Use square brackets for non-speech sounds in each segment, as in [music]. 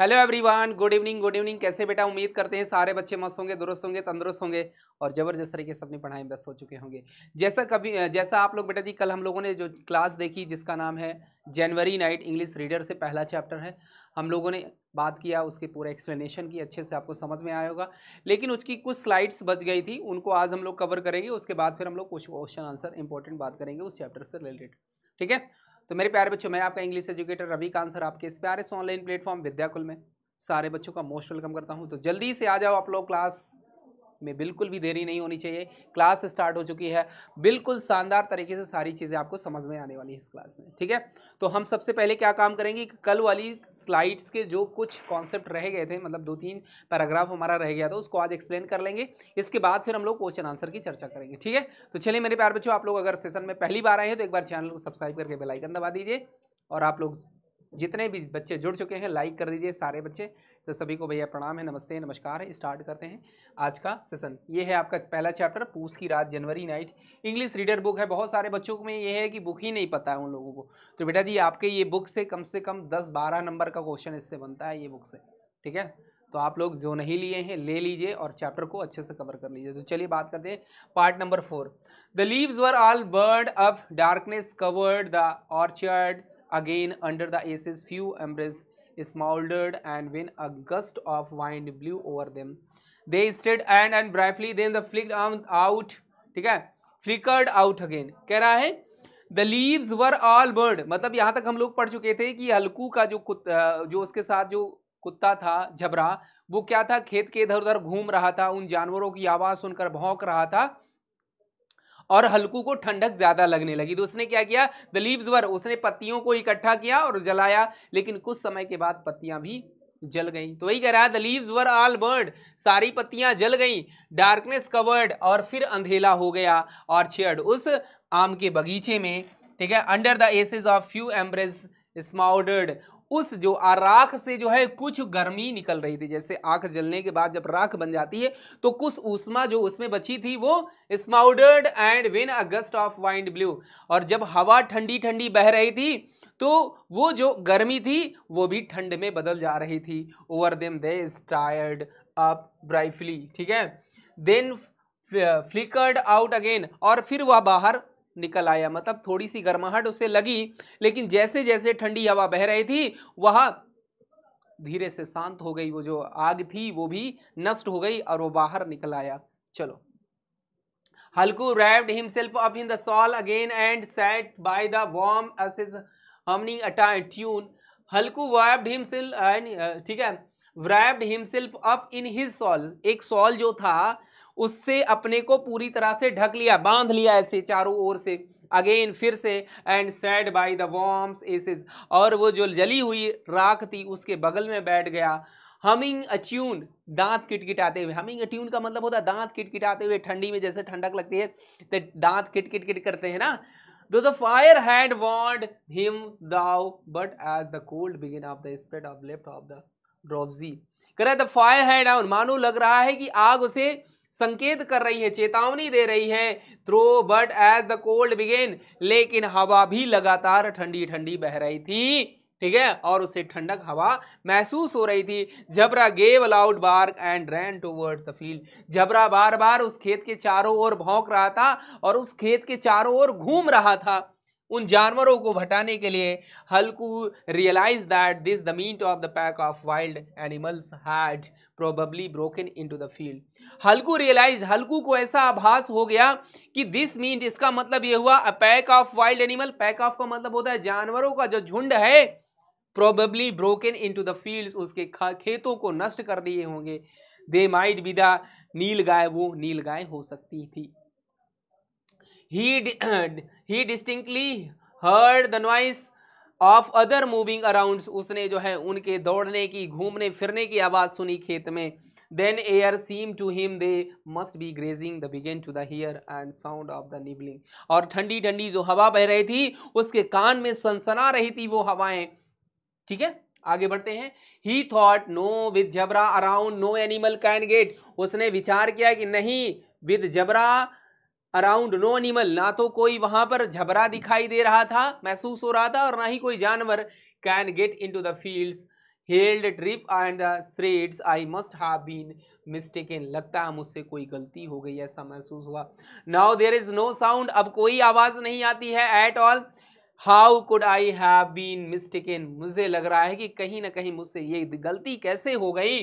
Hello everyone good evening good evening कैसे बेटा उम्मीद करते हैं सारे बच्चे मस्त होंगे दुरुस्त होंगे तंदुरुस्त होंगे और ज़बरदस्त तरीके से अपनी पढ़ाई में व्यस्त हो चुके होंगे जैसा कभी जैसा आप लोग बेटा जी कल हम लोगों ने जो क्लास देखी जिसका नाम है जनवरी नाइट इंग्लिश रीडर से पहला चैप्टर है हम लोगों ने बात किया उसके पूरा एक्सप्लेनेशन की अच्छे से आपको समझ में आया होगा लेकिन उसकी कुछ स्लाइड्स बच गई थी उनको आज हम लोग कवर करेंगे उसके बाद फिर हम लोग कुछ क्वेश्चन आंसर इंपॉर्टेंट बात करेंगे उस चैप्टर से रिलेटेड ठीक है तो मेरे प्यारे बच्चों मैं आपका इंग्लिश एजुकेटर रवि कांसर आपके इस प्यारे से ऑनलाइन प्लेटफॉर्म विद्याकुल में सारे बच्चों का मोस्ट वेलकम करता हूँ तो जल्दी से आ जाओ आप लोग क्लास में बिल्कुल भी देरी नहीं होनी चाहिए क्लास स्टार्ट हो चुकी है बिल्कुल शानदार तरीके से सारी चीज़ें आपको समझ में आने वाली है इस क्लास में ठीक है तो हम सबसे पहले क्या काम करेंगे कल वाली स्लाइड्स के जो कुछ कॉन्सेप्ट रह गए थे मतलब दो तीन पैराग्राफ हमारा रह गया था उसको आज एक्सप्लेन कर लेंगे इसके बाद फिर हम लोग क्वेश्चन आंसर की चर्चा करेंगे ठीक है तो चलिए मेरे प्यार बच्चों आप लोग अगर सेशन में पहली बार आए हैं तो एक बार चैनल को सब्सक्राइब करके बेलाइकन दबा दीजिए और आप लोग जितने भी बच्चे जुड़ चुके हैं लाइक कर दीजिए सारे बच्चे तो सभी को भैया प्रणाम है नमस्ते नमस्कार है स्टार्ट करते हैं आज का सेशन ये है आपका पहला chapter Poos ki Raat January night English reader book है बहुत सारे बच्चों में ये है कि बुक ही नहीं पता है उन लोगों को तो बेटा जी आपके ये बुक से कम से कम दस बारह नंबर का क्वेश्चन इससे बनता है ये बुक से ठीक है तो आप लोग जो नहीं लिए हैं ले लीजिए और चैप्टर को अच्छे से कवर कर लीजिए तो चलिए बात करते हैं part number four the leaves were all burnt up darkness covered the orchard again under the ashes few embers smoldered and when a gust of wind blew over them they stayed and and briefly then the flicked out ठीक है flickered out again कह रहा है the leaves were all burnt मतलब यहाँ तक हम लोग पढ़ चुके थे कि हल्कू का जो कुत जो उसके साथ जो कुत्ता था झबरा वो क्या था खेत के इधर उधर घूम रहा था उन जानवरों की आवाज़ सुनकर भौंक रहा था और हल्कू को ठंडक ज़्यादा लगने लगी तो उसने क्या किया द लीव्स वर उसने पत्तियों को इकट्ठा किया और जलाया लेकिन कुछ समय के बाद पत्तियां भी जल गई तो वही कह रहा है the leaves were all burnt सारी पत्तियां जल गई डार्कनेस कवर्ड और फिर अंधेला हो गया और छेड़ उस आम के बगीचे में ठीक है under the ashes of few embers smouldered उस जो राख से जो है कुछ गर्मी निकल रही थी जैसे आंख जलने के बाद जब राख बन जाती है तो कुछ ऊष्मा जो उसमें बची थी वो smouldered and when a gust of wind blew और जब हवा ठंडी ठंडी बह रही थी तो वो जो गर्मी थी वो भी ठंड में बदल जा रही थी over them they stirred up briefly ठीक है देन फ्लिकर्ड आउट अगेन और फिर वह बाहर निकल आया मतलब थोड़ी सी गर्माहट उसे लगी लेकिन जैसे जैसे ठंडी हवा बह रही थी वह धीरे से शांत हो गई वो जो आग थी वो भी नष्ट हो गई और वो बाहर निकल आया चलो Halku wrapped himself up in the shawl again and sat by the warm ashes humming a tune Halku wrapped himself ठीक है wrapped himself up in his shawl एक सॉल जो था उससे अपने को पूरी तरह से ढक लिया बांध लिया ऐसे चारों ओर से अगेन फिर से एंड सेड बाय द वॉम्स एसेज और वो जो जली हुई राख थी उसके बगल में बैठ गया हमिंग अच्यून दांत किटकिटाते हुए हमिंग अट्यून का मतलब होता है दांत किटकिटाते हुए ठंडी में जैसे ठंडक लगती है तो दांत किटकिट किट करते हैं ना दो the fire had warmed him though but as the cold begin of the spread of left of the ड्रॉपजी कह रहा है द फायर हैड आउन मानो लग रहा है कि आग उसे संकेत कर रही है चेतावनी दे रही है through but as the cold began लेकिन हवा भी लगातार ठंडी ठंडी बह रही थी ठीक है और उससे ठंडक हवा महसूस हो रही थी Jabra gave a loud bark and ran toward the field Jabra बार बार उस खेत के चारों ओर भौंक रहा था और उस खेत के चारों ओर घूम रहा था उन जानवरों को हटाने के लिए Halku realise that this the meat of the pack of wild animals had probably broken into the field Halku realise हल्कू को ऐसा आभास हो गया कि दिस मीन इसका मतलब ये हुआ a pack of wild animal pack of का मतलब होता है जानवरों का जो झुंड है probably broken into the field उसके खेतों को नष्ट कर दिए होंगे they might be the nilgai वो नील गाय हो सकती थी he he distinctly heard the noise of other moving around उसने जो है उनके दौड़ने की घूमने फिरने की आवाज़ सुनी खेत में then air seem to him they must be grazing the began to the hear and sound of the nibbling और ठंडी ठंडी जो हवा बह रही थी उसके कान में सनसना रही थी वो हवाएं ठीक है आगे बढ़ते हैं he thought no with Jabra around no animal can get उसने विचार किया कि नहीं with Jabra around no animal ना तो कोई वहां पर झबरा दिखाई दे रहा था महसूस हो रहा था और ना ही कोई जानवर can get into the field held drip and straits I must have been mistaken लगता है मुझसे कोई गलती हो गई ऐसा महसूस हुआ now there is no sound अब कोई आवाज़ नहीं आती है at all how could I have been mistaken मुझे लग रहा है कि कहीं ना कहीं मुझसे ये गलती कैसे हो गई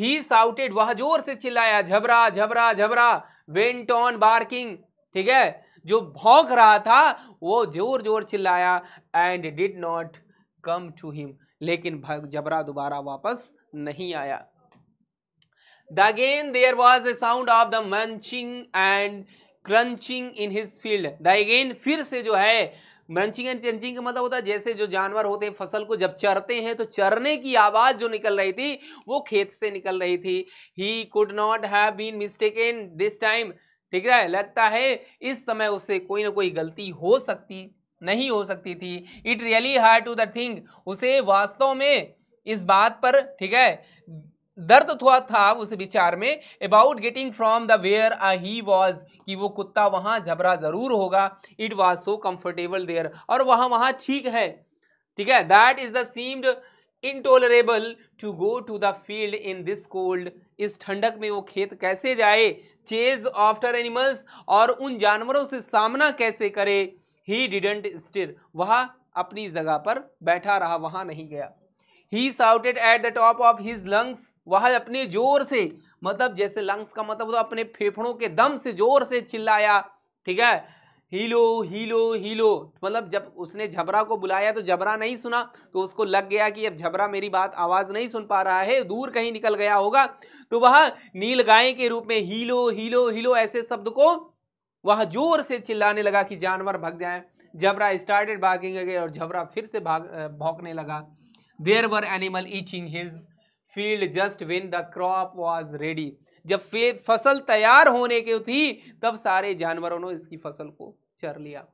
ही साउटेड वह जोर से चिल्लाया Jhabra Jhabra Jhabra went on barking ठीक है जो भौंक रहा था वो जोर जोर चिल्लाया and did not come to him लेकिन जबरा दोबारा वापस नहीं आया the again there was a sound of the munching and crunching in his field the again फिर से जो है मंचिंग एंड क्रंचिंग का मतलब होता है जैसे जो जानवर होते हैं फसल को जब चरते हैं तो चरने की आवाज़ जो निकल रही थी वो खेत से निकल रही थी he could not have been mistaken this time ठीक है लगता है इस समय उससे कोई ना कोई गलती हो सकती नहीं हो सकती थी it really hard to the thing उसे वास्तव में इस बात पर ठीक है दर्द हुआ था उस विचार में about getting from the where आ ही वॉज कि वो कुत्ता वहाँ झबरा ज़रूर होगा it was so comfortable there और वहाँ वहाँ ठीक है ठीक है that is the seemed intolerable to go to the field in this cold इस ठंडक में वो खेत कैसे जाए चेज आफ्टर एनिमल्स और उन जानवरों से सामना कैसे करे ही डिडेंट स्टिर वह अपनी जगह पर बैठा रहा वहाँ नहीं गया he shouted at the top of his lungs वह अपने जोर से मतलब जैसे लंग्स का मतलब तो अपने फेफड़ों के दम से जोर से चिल्लाया ठीक है हीलो हीलो हीलो मतलब जब उसने झबरा को बुलाया तो झबरा नहीं सुना तो उसको लग गया कि अब झबरा मेरी बात आवाज़ नहीं सुन पा रहा है दूर कहीं निकल गया होगा तो वह नील गाय के रूप में हीलो हीलो हीलो ऐसे शब्द को वह जोर से चिल्लाने लगा कि जानवर भग जाए जबरा स्टार्टेड भागिंग गए और जबरा फिर से भाग भौंकने लगा there were animal eating his field just when the crop was ready जब फसल तैयार होने की थी तब सारे जानवरों ने इसकी फसल को चर लिया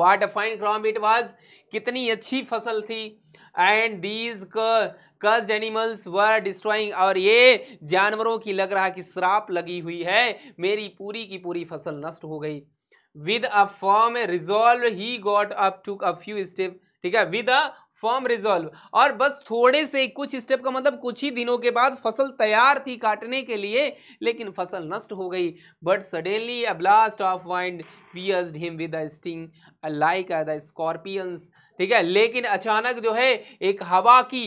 what a fine crop it was कितनी अच्छी फसल थी and these cursed animals were destroying और ये जानवरों की लग रहा कि श्राप लगी हुई है मेरी पूरी की पूरी फसल नष्ट हो गई with a form resolve he got up to a few step ठीक है विद अ फॉर्म रिजॉल्व और बस थोड़े से कुछ स्टेप का मतलब कुछ ही दिनों के बाद फसल तैयार थी काटने के लिए लेकिन फसल नष्ट हो गई but suddenly a blast of wind pierced him with a sting like the scorpions ठीक है लेकिन अचानक जो है एक हवा की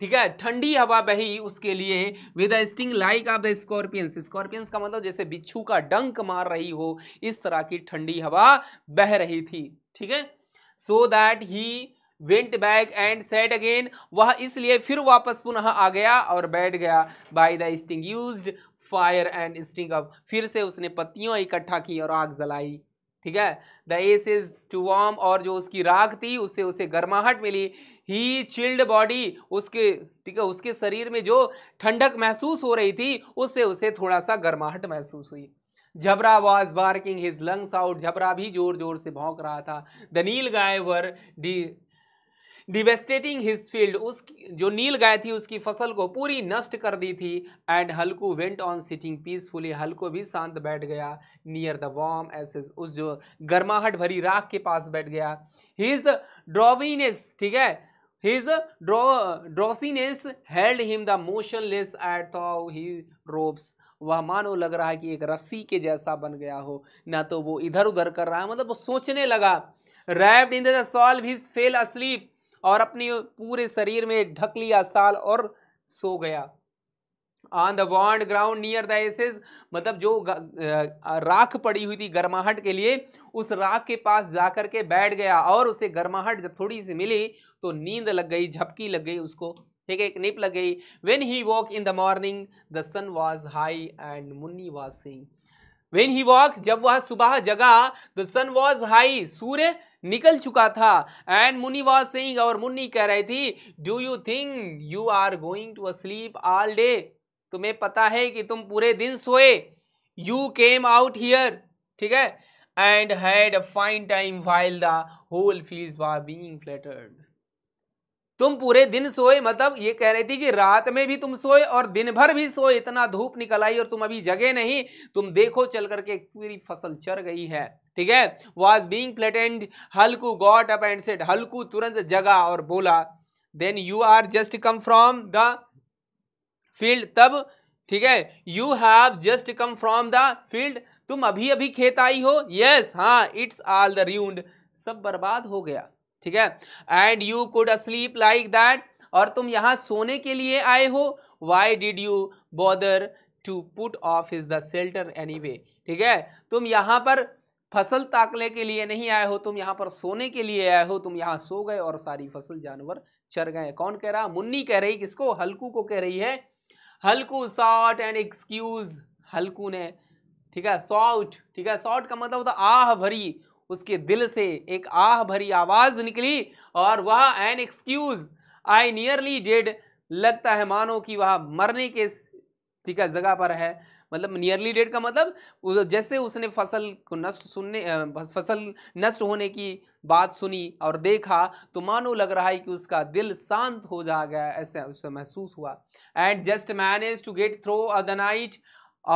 ठीक है ठंडी हवा बही उसके लिए with sting like of the scorpions scorpions का मतलब जैसे बिच्छू का डंक मार रही हो इस तरह की ठंडी हवा बह रही थी ठीक है so that he went back and sat again वह इसलिए फिर वापस पुनः आ गया और बैठ गया by the sting use fire and sting of फिर से उसने पत्तियां इकट्ठा की और आग जलाई ठीक है the ash is to warm और जो उसकी राग थी उससे उसे गर्माहट मिली ही चिल्ड बॉडी उसके ठीक है उसके शरीर में जो ठंडक महसूस हो रही थी उससे उसे थोड़ा सा गर्माहट महसूस हुई Jhabra was barking his lungs out Jhabra भी जोर जोर से भौंक रहा था द नील गाय वर डी डिवेस्टेटिंग हिज फील्ड उस जो नील गाय थी उसकी फसल को पूरी नष्ट कर दी थी and Halku went on sitting peacefully Halku भी शांत बैठ गया नियर द वॉम एसेस उस जो गर्माहट भरी राख के पास बैठ गया हिज ड्रॉवीनेस ठीक है His uh, drowsiness held him the motionless at how he ropes. वह मानो लग रहा है कि एक रस्सी के जैसा बन गया हो ना तो वो इधर उधर कर रहा है मतलब वो सोचने लगा wrapped in the shawl his fell asleep और अपने पूरे शरीर में ढक लिया साल और सो गया ऑन द वॉन्ड ग्राउंड नियर द एसेज मतलब जो राख पड़ी हुई थी गर्माहट के लिए उस राख के पास जाकर के बैठ गया और उसे गर्माहट जब थोड़ी सी मिली तो नींद लग गई झपकी लग गई उसको ठीक है एक निप लग गई when he woke in the morning the sun was high and Munni was saying when he woke जब वह सुबह जगा द सन वॉज हाई सूर्य निकल चुका था एंड मुन्नी वॉज सिंग और मुन्नी कह रही थी do you think you are going to sleep all day तुम्हें पता है कि तुम पूरे दिन सोए यू केम आउट हियर ठीक है and had a fine time while the whole field was being flattened तुम पूरे दिन सोए मतलब ये कह रही थी कि रात में भी तुम सोए और दिन भर भी सोए इतना धूप निकल आई और तुम अभी जगे नहीं तुम देखो चल करके पूरी फसल चर गई है ठीक है was being flattened Halku got up and sat Halku तुरंत जगा और बोला then you are just come from the field तब ठीक है you have just come from the field तुम अभी अभी खेत आई हो यस yes, हाँ इट्स ऑल द र्यूंड सब बर्बाद हो गया ठीक है and you could sleep like that और तुम यहाँ सोने के लिए आए हो why did you bother to put off is the shelter anyway ठीक है तुम यहाँ पर फसल ताकने के लिए नहीं आए हो तुम यहाँ पर सोने के लिए आए हो तुम यहाँ सो गए और सारी फसल जानवर चर गए कौन कह रहा मुन्नी कह रही किसको हल्कू को कह रही है Halku sought and excuse Halku ने ठीक है सॉट ठीक है सॉट का मतलब होता आह भरी उसके दिल से एक आह भरी आवाज़ निकली और वह an excuse I nearly dead लगता है मानो कि वह मरने के ठीक है जगह पर है मतलब नियरली डेड का मतलब जैसे उसने फसल को नष्ट सुनने फसल नष्ट होने की बात सुनी और देखा तो मानो लग रहा है कि उसका दिल शांत हो जा गया ऐसे उसे महसूस हुआ and just manage to get through the night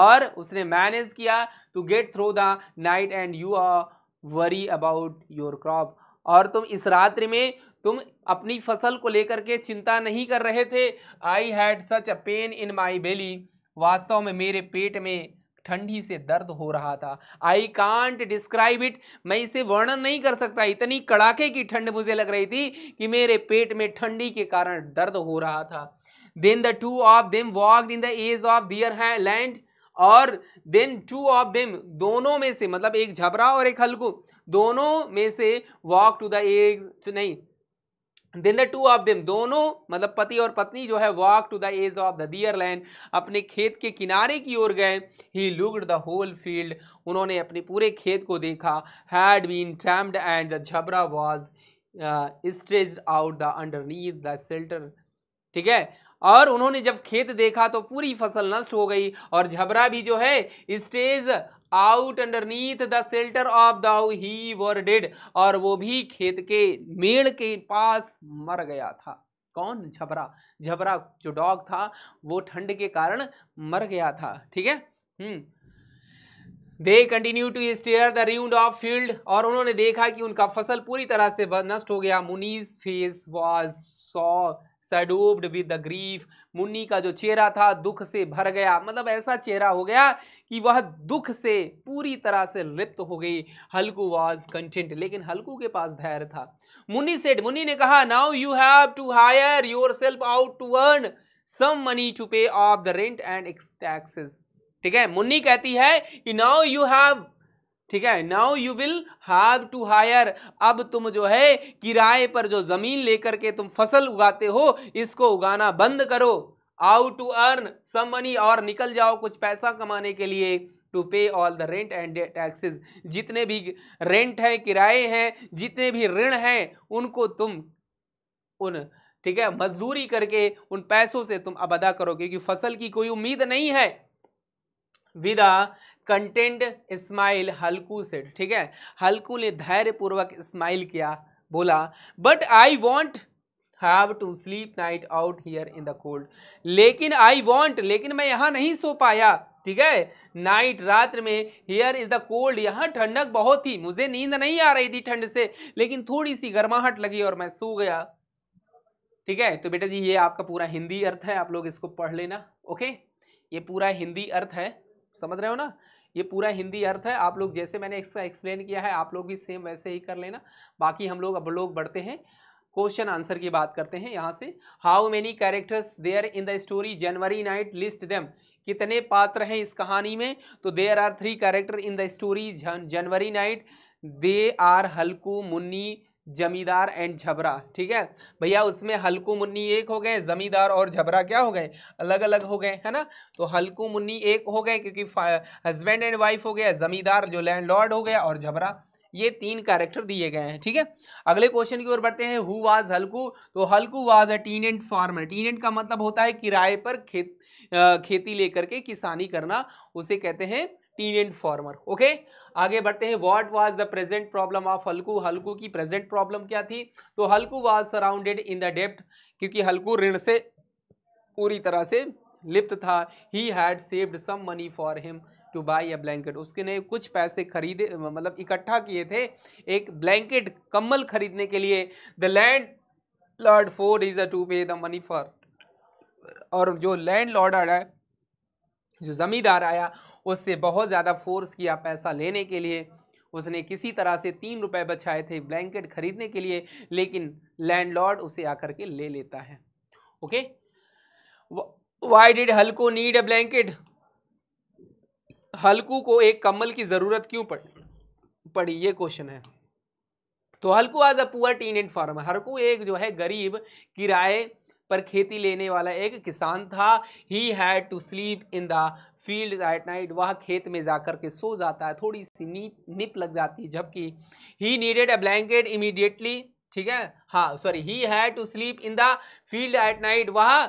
और उसने मैनेज किया to get through the night and you are worry about your crop और तुम इस रात्रि में तुम अपनी फसल को लेकर के चिंता नहीं कर रहे थे I had such a pain in माई बेली वास्तव में मेरे पेट में ठंडी से दर्द हो रहा था आई कांट डिस्क्राइब इट मैं इसे वर्णन नहीं कर सकता इतनी कड़ाके की ठंड मुझे लग रही थी कि मेरे पेट में ठंडी के कारण दर्द हो रहा था then the two of them walk in the edge of their है लैंड और देन टू ऑफ देम दोनों में से मतलब एक झबरा और एक हल्कू दोनों में से वॉक टू द एग नहीं then the two of them दोनों मतलब पति और पत्नी जो है walk to the edge of the their land अपने खेत के किनारे की ओर गए he looked the whole field उन्होंने अपने पूरे खेत को देखा had been trampled and the Jhabra was stretched out the underneath the shelter ठीक है और उन्होंने जब खेत देखा तो पूरी फसल नष्ट हो गई और झबरा भी जो है stretched out underneath the shelter of the he were dead और वो भी खेत के मेड़ के पास मर गया था कौन झबरा झबरा जो डॉग था वो ठंड के कारण मर गया था ठीक है hmm they continue to stare the ruined of field और उन्होंने देखा कि उनका फसल पूरी तरह से नष्ट हो गया Munni's face was so shadowed with the grief Munni का जो चेहरा था दुख से भर गया मतलब ऐसा चेहरा हो गया कि वह दुख से पूरी तरह से लिप्त हो गई हल्कू वॉज कंटेंट लेकिन हल्कू के पास धैर्य था मुन्नी सेठ मुन्नी ने कहा now you have to hire yourself out to earn some money to pay off the rent and एक्स टैक्सेस ठीक है मुन्नी कहती है कि नाउ यू हैव ठीक है now you will have to hire अब तुम जो है किराए पर जो ज़मीन लेकर के तुम फसल उगाते हो इसको उगाना बंद करो आउ टू अर्न सम मनी और निकल जाओ कुछ पैसा कमाने के लिए to pay all the rent and taxes जितने भी रेंट हैं किराए हैं जितने भी ऋण हैं उनको तुम उन ठीक है मजदूरी करके उन पैसों से तुम अब अदा करो क्योंकि फसल की कोई उम्मीद नहीं है विदा कंटेंट स्माइल हल्कू से ठीक है हल्कू ने धैर्यपूर्वक स्माइल किया बोला but I won't have to sleep night out here in the cold लेकिन आई वॉन्ट लेकिन मैं यहाँ नहीं सो पाया ठीक है नाइट रात्र में हियर इज द कोल्ड यहाँ ठंडक बहुत थी मुझे नींद नहीं आ रही थी ठंड से लेकिन थोड़ी सी गर्माहट लगी और मैं सो गया ठीक है तो बेटा जी ये आपका पूरा हिंदी अर्थ है आप लोग इसको पढ़ लेना ओके ये पूरा हिंदी अर्थ है समझ रहे हो ना ये पूरा हिंदी अर्थ है आप लोग जैसे मैंने इसका एक्सप्लेन किया है आप लोग भी सेम वैसे ही कर लेना बाकी हम लोग अब लोग बढ़ते हैं क्वेश्चन आंसर की बात करते हैं यहाँ से how many characters there in the story January night list them कितने पात्र हैं इस कहानी में तो there are three character in the story January night they are Halku Munni zamindar and झबरा ठीक है भैया उसमें हल्कू मुन्नी एक हो गए जमींदार और झबरा क्या हो गए अलग अलग हो गए है ना तो हल्कू मुन्नी एक हो गए क्योंकि हस्बैंड एंड वाइफ हो गया जमींदार जो लैंड लॉर्ड हो गया और झबरा ये तीन कैरेक्टर दिए गए हैं ठीक है अगले क्वेश्चन की ओर बढ़ते हैं हु वाज हल्कू तो Halku was a tenant farmer tenant का मतलब होता है किराए पर खेत खेती लेकर के किसानी करना उसे कहते हैं टीनेंट फार्मर ओके आगे बढ़ते हैं what was the present problem of Halku Halku की प्रेजेंट प्रॉब्लम क्या थी तो Halku was surrounded in the डेप्ट क्योंकि हल्कू ऋण से पूरी तरह से लिप्त था he had saved some money for him to buy a blanket उसके ने कुछ पैसे खरीदे मतलब इकट्ठा किए थे एक ब्लैंकेट कम्बल खरीदने के लिए the landlord forces a to pay the money for और जो लैंड लॉर्ड आया जो ज़मींदार आया उससे बहुत ज़्यादा फोर्स किया पैसा लेने के लिए उसने किसी तरह से तीन रुपए बचाए थे ब्लैंकेट खरीदने के लिए लेकिन लैंडलॉर्ड उसे आकर के ले लेता है okay why did Halku need a blanket Halku को एक कम्बल की ज़रूरत क्यों पड़ी पड़ी ये क्वेश्चन है तो हल्कू आज a poor tenant farmer Halku एक जो है गरीब किराए पर खेती लेने वाला एक किसान था he had to sleep in the field at night वह खेत में जाकर के सो जाता है थोड़ी सी नीप निप लग जाती है जबकि he needed a blanket immediately ठीक है हाँ sorry he had to sleep in the field at night वह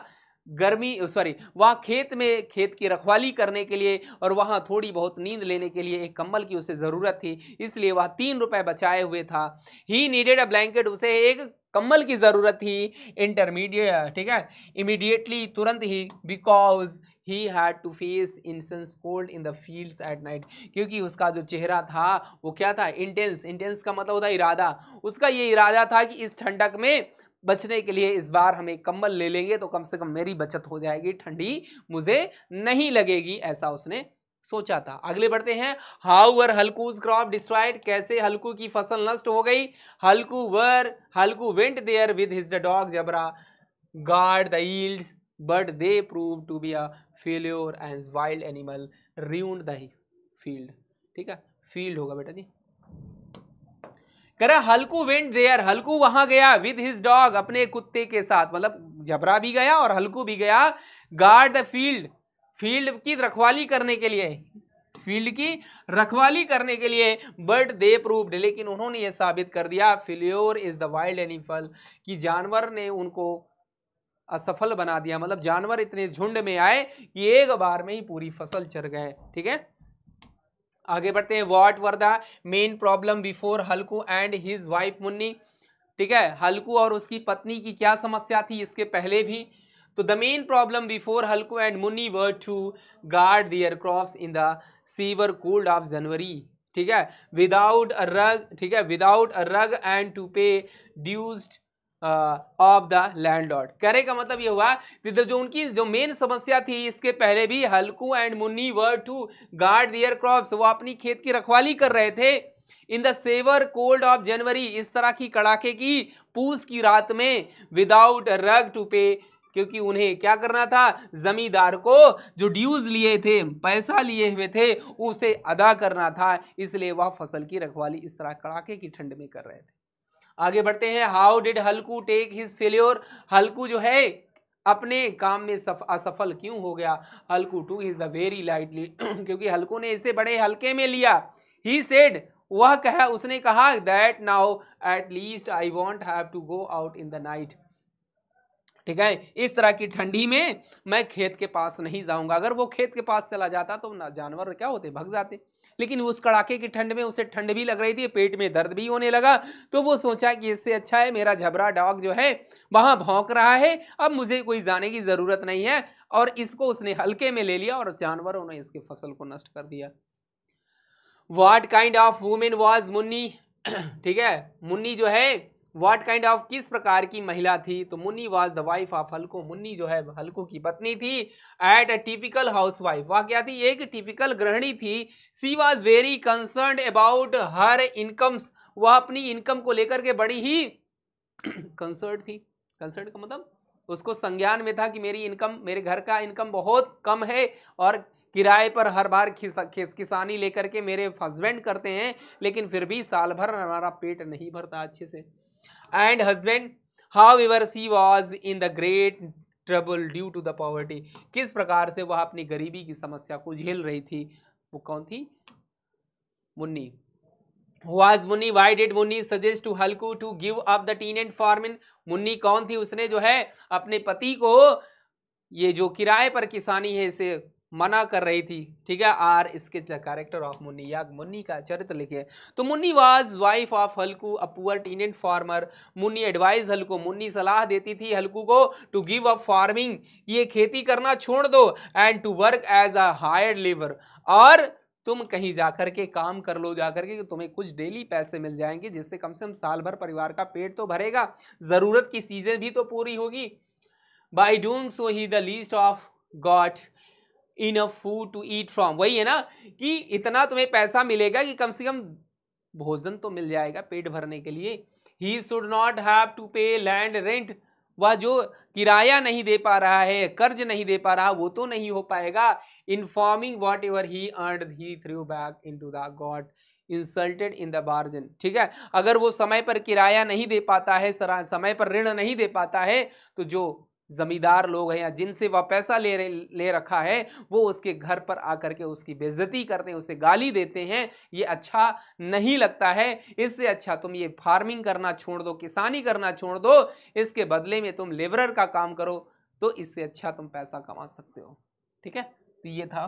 गर्मी सॉरी वह खेत में खेत की रखवाली करने के लिए और वहाँ थोड़ी बहुत नींद लेने के लिए एक कम्बल की उसे ज़रूरत थी इसलिए वह तीन रुपए बचाए हुए था ही नीडेड अ ब्लैंकेट उसे एक कम्बल की ज़रूरत ही इंटरमीडिएट ठीक है इमीडिएटली तुरंत he because he had to face intense cold in the fields at night क्योंकि उसका जो चेहरा था वो क्या था इंटेंस इंटेंस का मतलब होता इरादा उसका ये इरादा था कि इस ठंडक में बचने के लिए इस बार हम एक कम्बल ले लेंगे तो कम से कम मेरी बचत हो जाएगी ठंडी मुझे नहीं लगेगी ऐसा उसने सोचा था अगले बढ़ते हैं हाउ वर हल्कूज क्रॉप डिस्ट्रॉइड कैसे हल्कू की फसल नष्ट हो गई हल्कू वर हल्कू went there with his dog Jabra guard the yields but they prove to be a failure and wild animal रिउंड the field ठीक है फील्ड होगा बेटा जी करा हल्कू वेंट देयर हल्कू वहां गया विद हिज डॉग अपने कुत्ते के साथ मतलब जबरा भी गया और हल्कू भी गया गार्ड द फील्ड फील्ड की रखवाली करने के लिए फील्ड की रखवाली करने के लिए बट दे प्रूव्ड लेकिन उन्होंने ये साबित कर दिया failure is the wild animal कि जानवर ने उनको असफल बना दिया मतलब जानवर इतने झुंड में आए कि एक बार में ही पूरी फसल चर गए ठीक है आगे बढ़ते हैं what were the main problem before Halku and his wife Munni ठीक है हल्कू और उसकी पत्नी की क्या समस्या थी इसके पहले भी तो the main problem before Halku and Munni were to guard their crop in the severe cold of January ठीक है विदाउट अ रग ठीक है without a rug and to pay dues of the landlord कहने का मतलब ये हुआ कि जो उनकी जो मेन समस्या थी इसके पहले भी Halku and Munni were to guard their crops वो अपनी खेत की रखवाली कर रहे थे in the severe cold of January इस तरह की कड़ाके की पूस की रात में विदाउट रग टू पे क्योंकि उन्हें क्या करना था ज़मींदार को जो ड्यूज़ लिए थे पैसा लिए हुए थे उसे अदा करना था इसलिए वह फसल की रखवाली इस तरह कड़ाके की ठंड में कर रहे थे आगे बढ़ते हैं how did Halku take his failure Halku जो है अपने काम में सफ, असफल क्यों हो गया Halku took is the very lightly क्योंकि हल्कू ने इसे बड़े हल्के में लिया ही सेड वह कहा उसने कहा that now at least I won't have to go out in the night ठीक है इस तरह की ठंडी में मैं खेत के पास नहीं जाऊंगा अगर वो खेत के पास चला जाता तो ना जानवर क्या होते भग जाते लेकिन उस कड़ाके की ठंड में उसे ठंड भी लग रही थी पेट में दर्द भी होने लगा तो वो सोचा कि इससे अच्छा है मेरा झबरा डॉग जो है वहाँ भौंक रहा है अब मुझे कोई जाने की ज़रूरत नहीं है और इसको उसने हल्के में ले लिया और जानवरों ने इसके फसल को नष्ट कर दिया what kind of women was Munni ठीक है मुन्नी जो है वाट काइंड ऑफ किस प्रकार की महिला थी तो Munni was the wife of हल्को मुन्नी जो है हल्को की पत्नी थी at a typical house wife वह क्या थी एक टिपिकल गृहिणी थी she was very concern about her incomes वह अपनी इनकम को लेकर के बड़ी ही कंसर्ट [clears throat] थी कंसर्ट का मतलब उसको संज्ञान में था कि मेरी इनकम मेरे घर का इनकम बहुत कम है और किराए पर हर बार खिस किसानी लेकर के मेरे हस्बैंड करते हैं लेकिन फिर भी साल भर हमारा पेट नहीं भरता अच्छे से and how however she was in the great trouble due to the poverty किस प्रकार से वह अपनी गरीबी की समस्या को झेल रही थी वो कौन थी Munni was Munni why did Munni suggest to Halku to give up the tenant farming Munni कौन थी उसने जो है अपने पति को ये जो किराए पर किसानी है इसे मना कर रही थी ठीक है आर इसके कैरेक्टर ऑफ मुन्नी याग मुन्नी का चरित्र लिखिए तो Munni was wife of Halku a poor tenant farmer Munni advise Halku Munni सलाह देती थी हल्कू को टू गिव अप फार्मिंग ये खेती करना छोड़ दो and to work as a hire labour और तुम कहीं जा कर के काम कर लो जा कर के तुम्हें कुछ डेली पैसे मिल जाएंगे जिससे कम से कम साल भर परिवार का पेट तो भरेगा ज़रूरत की चीज़ें भी तो पूरी होगी by doing so he the least of got a food to eat from वही है ना कि इतना तुम्हें पैसा मिलेगा कि कम से कम भोजन तो मिल जाएगा पेट भरने के लिए he should not have to pay land rent वह जो किराया नहीं दे पा रहा है कर्ज नहीं दे पा रहा वो तो नहीं हो पाएगा farming whatever he earn he threw back into the got insulted in the bargain ठीक है अगर वो समय पर किराया नहीं दे पाता है समय पर ऋण नहीं दे पाता है तो जो जमींदार लोग हैं या जिनसे वह पैसा ले ले रखा है वो उसके घर पर आकर के उसकी बेइज्जती करते हैं उसे गाली देते हैं ये अच्छा नहीं लगता है इससे अच्छा तुम ये फार्मिंग करना छोड़ दो किसानी करना छोड़ दो इसके बदले में तुम लेबरर का काम करो तो इससे अच्छा तुम पैसा कमा सकते हो ठीक है तो ये था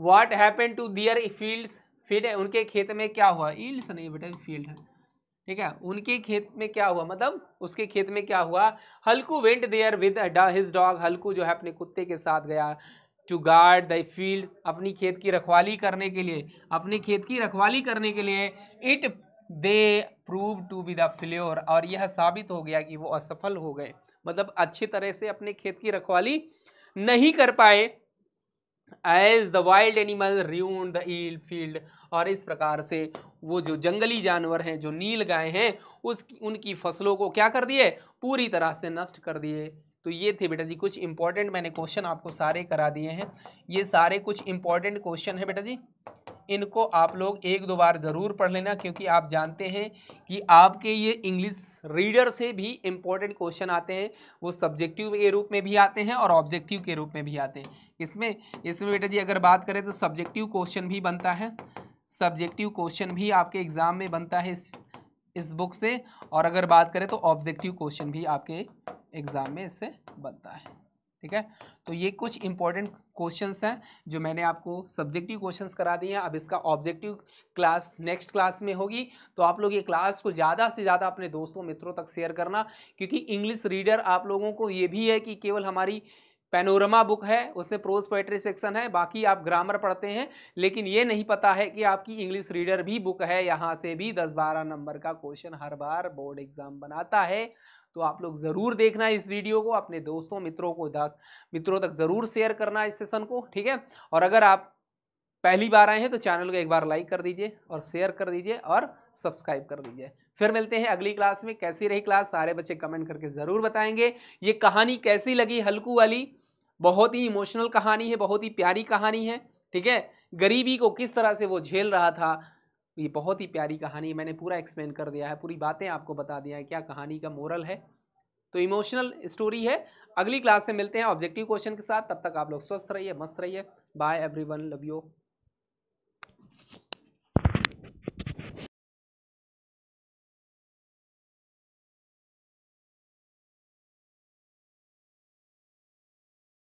what happen to their field field उनके खेत में क्या हुआ ईल्ड नहीं बेटा फील्ड है ठीक है उनके खेत में क्या हुआ मतलब उसके खेत में क्या हुआ Halku went there with his dog Halku जो है अपने कुत्ते के साथ गया टू गार्ड द फील्ड अपनी खेत की रखवाली करने के लिए अपने खेत की रखवाली करने के लिए it they prove to be the failure और यह साबित हो गया कि वो असफल हो गए मतलब अच्छी तरह से अपने खेत की रखवाली नहीं कर पाए as the wild animal ruin the field और इस प्रकार से वो जो जंगली जानवर हैं जो नील गाय हैं उस उनकी फसलों को क्या कर दिए पूरी तरह से नष्ट कर दिए तो ये थे बेटा जी कुछ इंपॉर्टेंट मैंने क्वेश्चन आपको सारे करा दिए हैं ये सारे कुछ इंपॉर्टेंट क्वेश्चन है बेटा जी इनको आप लोग एक दो बार ज़रूर पढ़ लेना क्योंकि आप जानते हैं कि आपके ये इंग्लिश रीडर से भी इम्पॉर्टेंट क्वेश्चन आते हैं वो सब्जेक्टिव के रूप में भी आते हैं और ऑब्जेक्टिव के रूप में भी आते हैं इसमें इसमें बेटा जी अगर बात करें तो सब्जेक्टिव क्वेश्चन भी बनता है सब्जेक्टिव क्वेश्चन भी आपके एग्ज़ाम में बनता है इस इस बुक से और अगर बात करें तो ऑब्जेक्टिव क्वेश्चन भी आपके एग्ज़ाम में इससे बनता है ठीक है तो ये कुछ इंपॉर्टेंट क्वेश्चंस हैं जो मैंने आपको सब्जेक्टिव क्वेश्चंस करा दिए हैं अब इसका ऑब्जेक्टिव क्लास नेक्स्ट क्लास में होगी तो आप लोग ये क्लास को ज़्यादा से ज़्यादा अपने दोस्तों मित्रों तक शेयर करना क्योंकि इंग्लिश रीडर आप लोगों को ये भी है कि केवल हमारी पैनोरमा बुक है उसमें प्रोज पोइट्री सेक्शन है बाकी आप ग्रामर पढ़ते हैं लेकिन ये नहीं पता है कि आपकी इंग्लिश रीडर भी बुक है यहाँ से भी दस बारह नंबर का क्वेश्चन हर बार बोर्ड एग्जाम बनाता है तो आप लोग ज़रूर देखना इस वीडियो को अपने दोस्तों मित्रों को मित्रों तक ज़रूर शेयर करना इस सेशन को ठीक है और अगर आप पहली बार आए हैं तो चैनल को एक बार लाइक कर दीजिए और शेयर कर दीजिए और सब्सक्राइब कर दीजिए फिर मिलते हैं अगली क्लास में कैसी रही क्लास सारे बच्चे कमेंट करके ज़रूर बताएंगे ये कहानी कैसी लगी हल्कू वाली बहुत ही इमोशनल कहानी है बहुत ही प्यारी कहानी है ठीक है गरीबी को किस तरह से वो झेल रहा था ये बहुत ही प्यारी कहानी है मैंने पूरा एक्सप्लेन कर दिया है पूरी बातें आपको बता दिया है क्या कहानी का मोरल है तो इमोशनल स्टोरी है अगली क्लास में मिलते हैं ऑब्जेक्टिव क्वेश्चन के साथ तब तक आप लोग स्वस्थ रहिए मस्त रहिए बाय एवरीवन लव यू